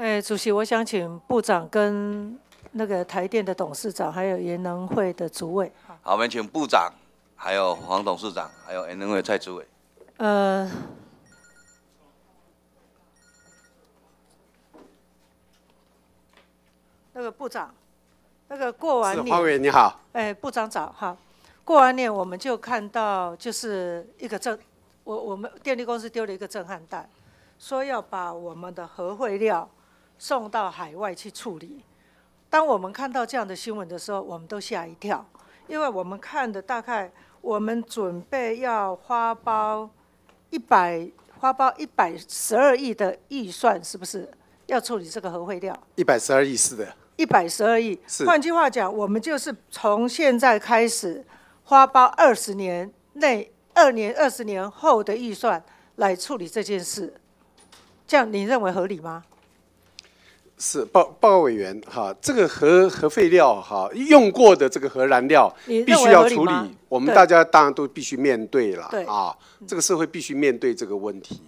哎，主席，我想请部长跟那个台电的董事长，还有研能会的主委。好，我们请部长，还有黄董事长，还有研能会蔡主委。呃，那个部长，那个过完年，黄伟你好。哎，部长早哈。过完年我们就看到就是一个震，我我们电力公司丢了一个震撼弹，说要把我们的核废料。送到海外去处理。当我们看到这样的新闻的时候，我们都吓一跳，因为我们看的大概，我们准备要花包一百花包一百十二亿的预算，是不是要处理这个核废料？一百十二亿是的。一百十二亿换句话讲，我们就是从现在开始花包二十年内二年二十年后的预算来处理这件事，这样您认为合理吗？是报报告委员哈，这个核核废料哈，用过的这个核燃料必须要处理，我们大家当然都必须面对了，啊，这个社会必须面对这个问题。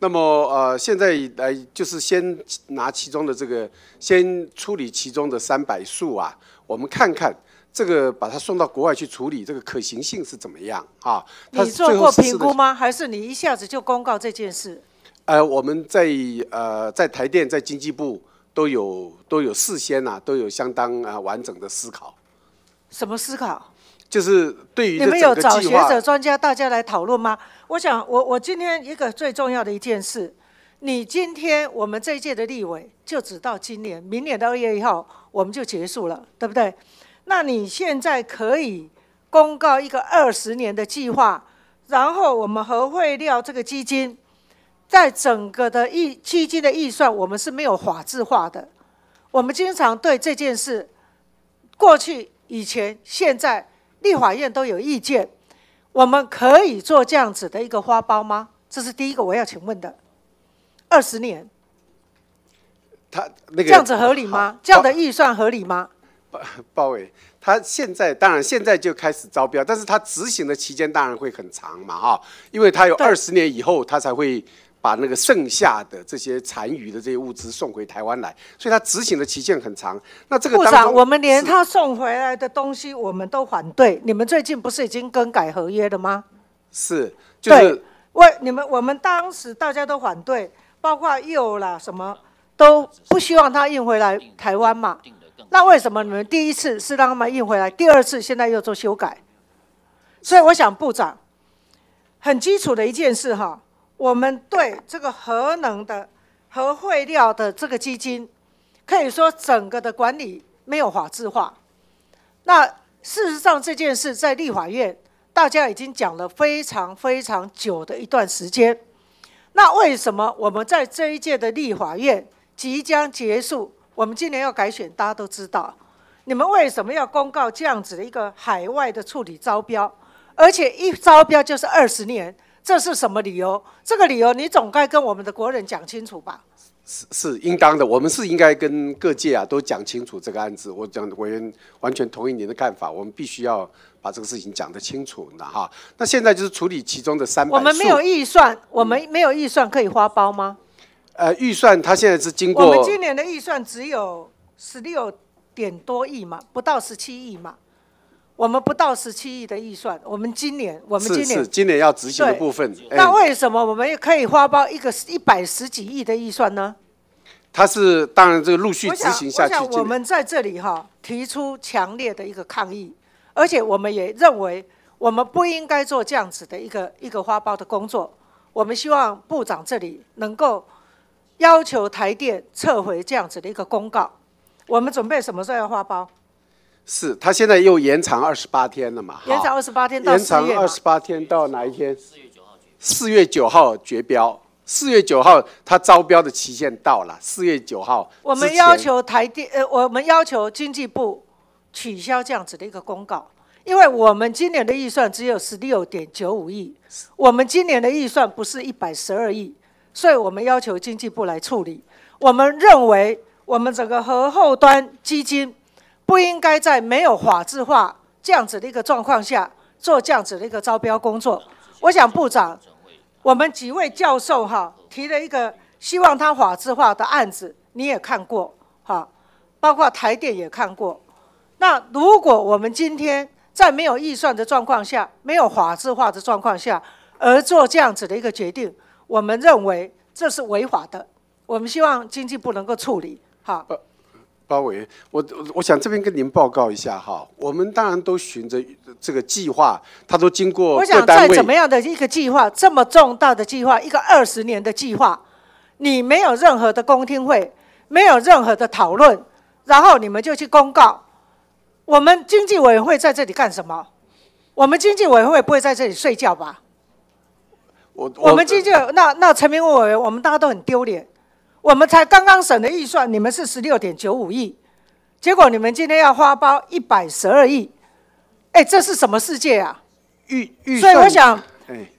那么呃，现在来就是先拿其中的这个，先处理其中的三百束啊，我们看看这个把它送到国外去处理，这个可行性是怎么样啊？你做过评估吗？还是你一下子就公告这件事？呃，我们在呃在台电在经济部。都有都有事先呐，都有相当啊完整的思考。什么思考？就是对于你们有找学者专家大家来讨论吗？我想，我我今天一个最重要的一件事，你今天我们这一届的立委就只到今年，明年二月一号我们就结束了，对不对？那你现在可以公告一个二十年的计划，然后我们核废料这个基金。在整个的预基金的预算，我们是没有法制化的。我们经常对这件事，过去、以前、现在，立法院都有意见。我们可以做这样子的一个花苞吗？这是第一个我要请问的。二十年，他那个这样子合理吗？这样的预算合理吗？包伟，他现在当然现在就开始招标，但是他执行的期间当然会很长嘛，哈，因为他有二十年以后他才会。把那个剩下的这些残余的这些物资送回台湾来，所以他执行的期限很长。那这个部长，我们连他送回来的东西我们都反对。你们最近不是已经更改合约了吗？是，就是为你们我们当时大家都反对，包括又啦什么都不希望他运回来台湾嘛。那为什么你们第一次是让他们运回来，第二次现在又做修改？所以我想，部长很基础的一件事哈。我们对这个核能的核废料的这个基金，可以说整个的管理没有法制化。那事实上这件事在立法院大家已经讲了非常非常久的一段时间。那为什么我们在这一届的立法院即将结束，我们今年要改选，大家都知道，你们为什么要公告这样子的一个海外的处理招标，而且一招标就是二十年？这是什么理由？这个理由你总该跟我们的国人讲清楚吧？是是应当的，我们是应该跟各界啊都讲清楚这个案子。我讲委员完全同意您的看法，我们必须要把这个事情讲得清楚的哈。那现在就是处理其中的三百。我们没有预算，我们没有预算可以花包吗？呃，预算它现在是经过。我们今年的预算只有十六点多亿嘛，不到十七亿嘛。我们不到十七亿的预算，我们今年我们今年今年要执行的部分。那为什么我们可以花包一个一百十几亿的预算呢？他是当然，这陆续执行下去。我想我们在这里哈提出强烈的一个抗议，而且我们也认为我们不应该做这样子的一个一个花包的工作。我们希望部长这里能够要求台电撤回这样子的一个公告。我们准备什么时候要花包？是，他现在又延长二十八天了嘛？延长二十八天到哪一天？四月九号绝。四月九号绝标，四月九号他招标的期限到了。四月九号，我们要求台电呃，我们要求经济部取消这样子的一个公告，因为我们今年的预算只有十六点九五亿，我们今年的预算不是一百十二亿，所以我们要求经济部来处理。我们认为我们整个核后端基金。不应该在没有法制化这样子的一个状况下做这样子的一个招标工作。我想部长，我们几位教授哈提了一个希望他法制化的案子，你也看过哈，包括台电也看过。那如果我们今天在没有预算的状况下、没有法制化的状况下而做这样子的一个决定，我们认为这是违法的。我们希望经济部能够处理哈。包委我我想这边跟您报告一下哈，我们当然都循着这个计划，它都经过。我想再怎么样的一个计划，这么重大的计划，一个二十年的计划，你没有任何的公听会，没有任何的讨论，然后你们就去公告。我们经济委员会在这里干什么？我们经济委员会不会在这里睡觉吧？我我们经济那那陈明委员，我们大家都很丢脸。我们才刚刚审的预算，你们是十六点九五亿，结果你们今天要花包一百十二亿，哎，这是什么世界啊？预预算。所以我想，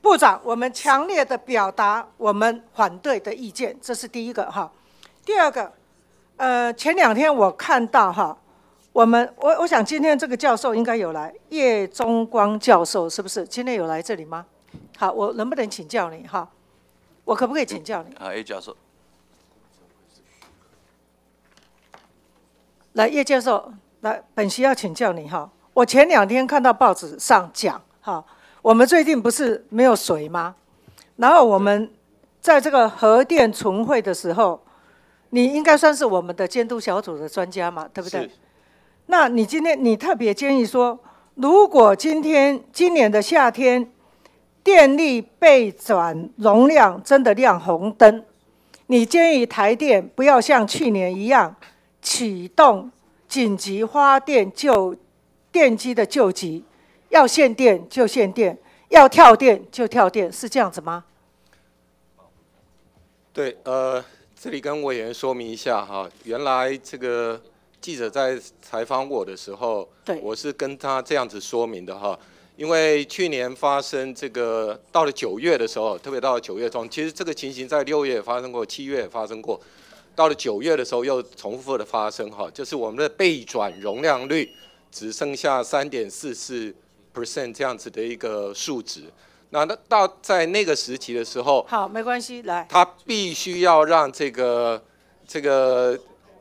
部长，我们强烈的表达我们反对的意见，这是第一个哈。第二个，呃，前两天我看到哈，我们我我想今天这个教授应该有来，叶中光教授是不是今天有来这里吗？好，我能不能请教你哈？我可不可以请教你？好，叶教授。来，叶教授，来，本席要请教你哈。我前两天看到报纸上讲，哈，我们最近不是没有水吗？然后我们在这个核电存会的时候，你应该算是我们的监督小组的专家嘛，对不对？那你今天你特别建议说，如果今天今年的夏天电力被转容量真的亮红灯，你建议台电不要像去年一样。启动紧急发电救电机的救急，要限电就限电，要跳电就跳电，是这样子吗？对，呃，这里跟委员说明一下哈，原来这个记者在采访我的时候，对，我是跟他这样子说明的哈，因为去年发生这个到了九月的时候，特别到了九月中，其实这个情形在六月发生过，七月发生过。到了九月的时候，又重复的发生哈，就是我们的背转容量率只剩下三点四四 percent 这样子的一个数值。那那到在那个时期的时候，好，没关系，来，他必须要让这个这个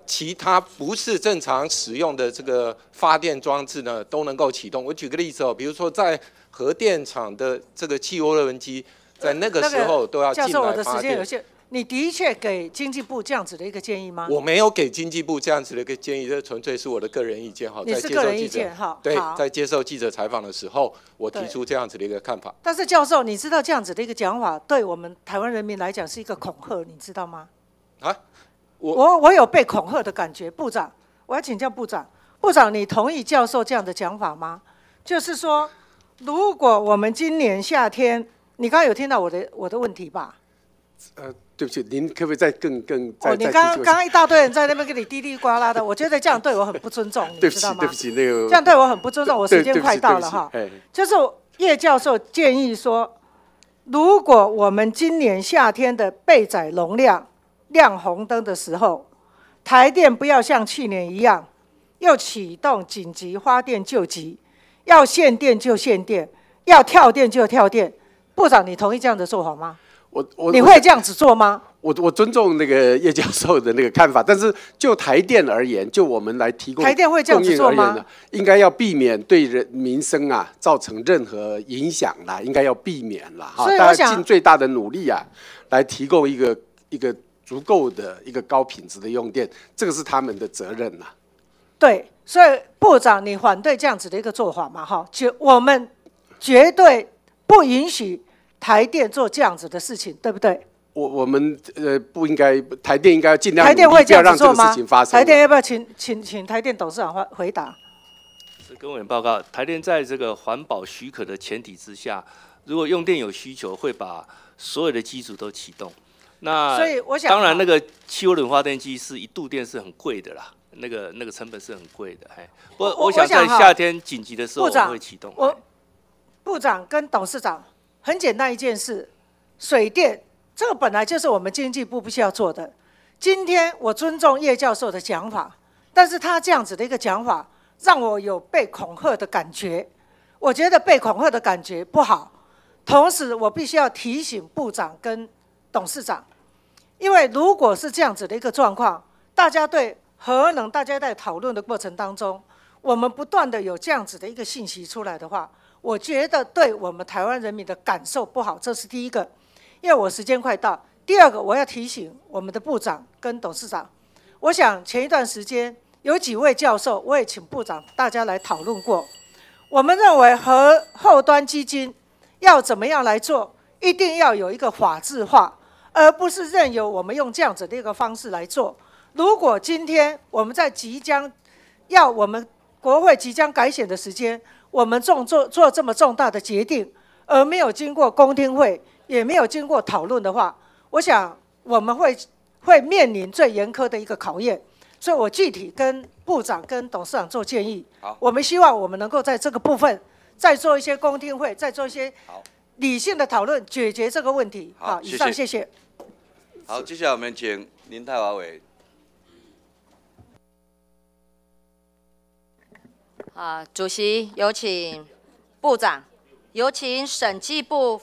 其他不是正常使用的这个发电装置呢都能够启动。我举个例子哦，比如说在核电厂的这个汽涡轮机，在那个时候都要进来发电。你的确给经济部这样子的一个建议吗？我没有给经济部这样子的一个建议，这纯粹是我的个人意见哈。你是个人意见哈。对，在接受记者采访的时候，我提出这样子的一个看法。但是教授，你知道这样子的一个讲法，对我们台湾人民来讲是一个恐吓，你知道吗？啊，我我我有被恐吓的感觉，部长，我要请教部长，部长你同意教授这样的讲法吗？就是说，如果我们今年夏天，你刚刚有听到我的我的问题吧？呃。对不起，您可不可以再更更？哦，你刚刚刚一大堆人在那边跟你嘀滴呱啦的，我觉得这样对我很不尊重，你知道对不起，那个这样对我很不尊重。我时间快到了哈，就是叶教授建议说，如果我们今年夏天的备载容量亮红灯的时候，台电不要像去年一样，要启动紧急花电救急，要限电就限电，要跳电就跳电，部长，你同意这样的做法吗？我我你会这样子做吗？我我尊重那个叶教授的那个看法，但是就台电而言，就我们来提供台电会这样子做吗？应该要避免对人民生啊造成任何影响啦，应该要避免啦。哈。大家尽最大的努力啊，来提供一个一个足够的一个高品质的用电，这个是他们的责任啊。对，所以部长，你反对这样子的一个做法嘛？哈，就我们绝对不允许。台电做这样子的事情，对不对？我我们呃不应该，台电应该尽量台电会这样子做吗？台电要不要请请请台电董事长回回答？是跟我们报告，台电在这个环保许可的前提之下，如果用电有需求，会把所有的机组都启动。那所以我想，当然那个汽油轮发电机是一度电是很贵的啦，那个那个成本是很贵的。哎，我我想在夏天紧急的时候我会启动。我部长跟董事长。很简单一件事，水电这个本来就是我们经济部必须要做的。今天我尊重叶教授的讲法，但是他这样子的一个讲法，让我有被恐吓的感觉。我觉得被恐吓的感觉不好，同时我必须要提醒部长跟董事长，因为如果是这样子的一个状况，大家对核能，大家在讨论的过程当中。我们不断的有这样子的一个信息出来的话，我觉得对我们台湾人民的感受不好，这是第一个。因为我时间快到，第二个我要提醒我们的部长跟董事长。我想前一段时间有几位教授，我也请部长大家来讨论过。我们认为和后端基金要怎么样来做，一定要有一个法制化，而不是任由我们用这样子的一个方式来做。如果今天我们在即将要我们国会即将改选的时间，我们重做做这么重大的决定，而没有经过公听会，也没有经过讨论的话，我想我们会会面临最严苛的一个考验。所以，我具体跟部长、跟董事长做建议。好，我们希望我们能够在这个部分再做一些公听会，再做一些理性的讨论，解决这个问题。好，以上谢谢。好，接下来我们请林泰华委。啊，主席，有请部长，有请审计部。